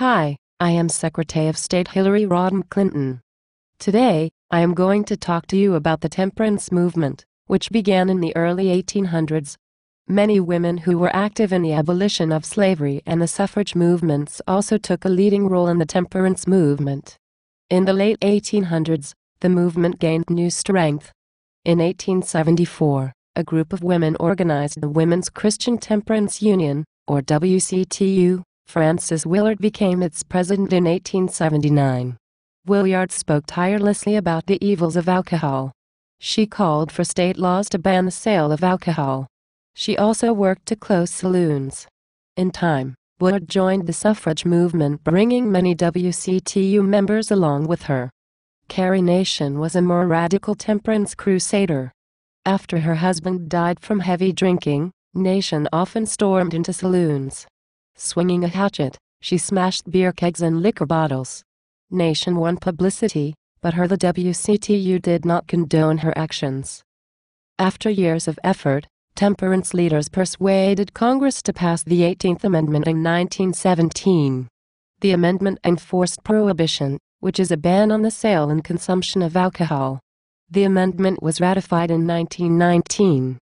Hi, I am Secretary of State Hillary Rodham Clinton. Today, I am going to talk to you about the temperance movement, which began in the early 1800s. Many women who were active in the abolition of slavery and the suffrage movements also took a leading role in the temperance movement. In the late 1800s, the movement gained new strength. In 1874, a group of women organized the Women's Christian Temperance Union, or WCTU, Francis Willard became its president in 1879. Willard spoke tirelessly about the evils of alcohol. She called for state laws to ban the sale of alcohol. She also worked to close saloons. In time, Willard joined the suffrage movement bringing many WCTU members along with her. Carrie Nation was a more radical temperance crusader. After her husband died from heavy drinking, Nation often stormed into saloons. Swinging a hatchet, she smashed beer kegs and liquor bottles. Nation won publicity, but her the WCTU did not condone her actions. After years of effort, temperance leaders persuaded Congress to pass the 18th Amendment in 1917. The amendment enforced prohibition, which is a ban on the sale and consumption of alcohol. The amendment was ratified in 1919.